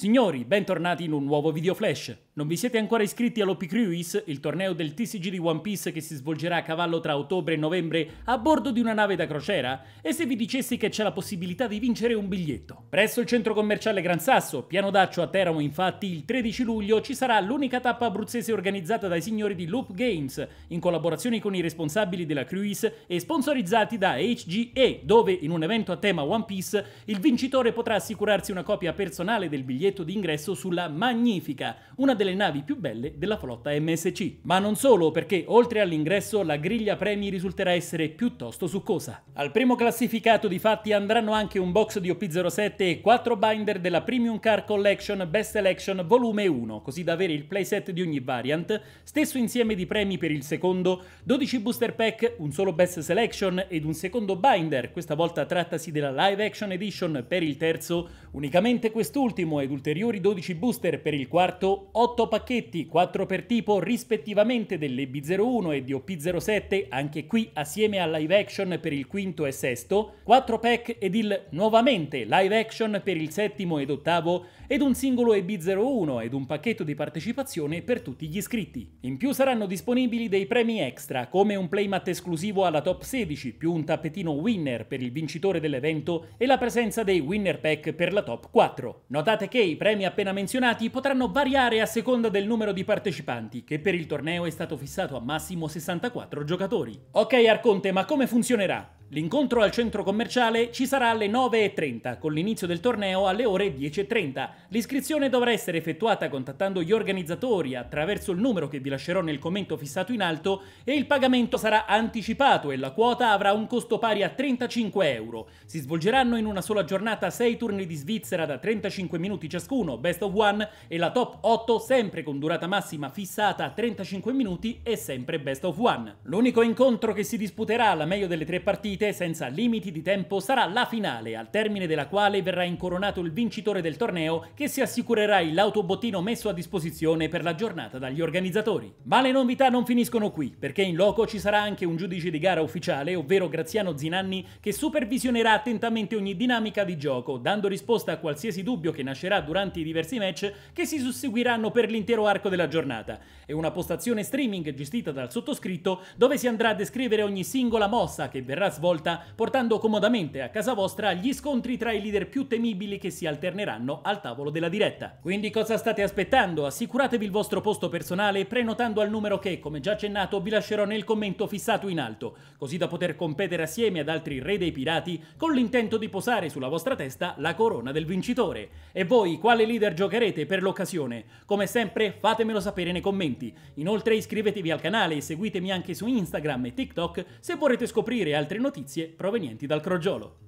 Signori, bentornati in un nuovo video flash. Non vi siete ancora iscritti all'OP Cruise, il torneo del TCG di One Piece che si svolgerà a cavallo tra ottobre e novembre a bordo di una nave da crociera? E se vi dicessi che c'è la possibilità di vincere un biglietto? Presso il centro commerciale Gran Sasso, piano d'Accio a Teramo infatti, il 13 luglio ci sarà l'unica tappa abruzzese organizzata dai signori di Loop Games, in collaborazione con i responsabili della Cruise e sponsorizzati da HGE, dove in un evento a tema One Piece il vincitore potrà assicurarsi una copia personale del biglietto d'ingresso sulla Magnifica, una delle delle navi più belle della flotta MSC. Ma non solo, perché oltre all'ingresso la griglia premi risulterà essere piuttosto succosa. Al primo classificato di fatti andranno anche un box di OP07 e 4 binder della Premium Car Collection Best Selection Volume 1, così da avere il playset di ogni variant, stesso insieme di premi per il secondo, 12 booster pack, un solo Best Selection ed un secondo binder, questa volta trattasi della Live Action Edition per il terzo, unicamente quest'ultimo ed ulteriori 12 booster per il quarto, 8 8 pacchetti, 4 per tipo rispettivamente dell'EB01 e di OP07, anche qui assieme al live action per il quinto e sesto, 4 pack ed il nuovamente live action per il settimo ed ottavo ed un singolo EB01 ed un pacchetto di partecipazione per tutti gli iscritti. In più saranno disponibili dei premi extra, come un playmat esclusivo alla top 16, più un tappetino winner per il vincitore dell'evento e la presenza dei winner pack per la top 4. Notate che i premi appena menzionati potranno variare a seconda seconda del numero di partecipanti, che per il torneo è stato fissato a massimo 64 giocatori. Ok Arconte, ma come funzionerà? L'incontro al centro commerciale ci sarà alle 9.30, con l'inizio del torneo alle ore 10.30. L'iscrizione dovrà essere effettuata contattando gli organizzatori attraverso il numero che vi lascerò nel commento fissato in alto e il pagamento sarà anticipato e la quota avrà un costo pari a 35 euro. Si svolgeranno in una sola giornata 6 turni di Svizzera da 35 minuti ciascuno, best of one, e la top 8 sempre con durata massima fissata a 35 minuti e sempre best of one. L'unico incontro che si disputerà alla meglio delle tre partite partite senza limiti di tempo sarà la finale, al termine della quale verrà incoronato il vincitore del torneo che si assicurerà l'autobottino messo a disposizione per la giornata dagli organizzatori. Ma le novità non finiscono qui, perché in loco ci sarà anche un giudice di gara ufficiale, ovvero Graziano Zinanni, che supervisionerà attentamente ogni dinamica di gioco, dando risposta a qualsiasi dubbio che nascerà durante i diversi match che si susseguiranno per l'intero arco della giornata. E una postazione streaming gestita dal sottoscritto dove si andrà a descrivere ogni singola mossa che verrà svolta svolta, portando comodamente a casa vostra gli scontri tra i leader più temibili che si alterneranno al tavolo della diretta. Quindi cosa state aspettando? Assicuratevi il vostro posto personale prenotando al numero che, come già accennato, vi lascerò nel commento fissato in alto, così da poter competere assieme ad altri re dei pirati con l'intento di posare sulla vostra testa la corona del vincitore. E voi quale leader giocherete per l'occasione? Come sempre fatemelo sapere nei commenti. Inoltre iscrivetevi al canale e seguitemi anche su Instagram e TikTok se vorrete scoprire altre notizie notizie provenienti dal crogiolo.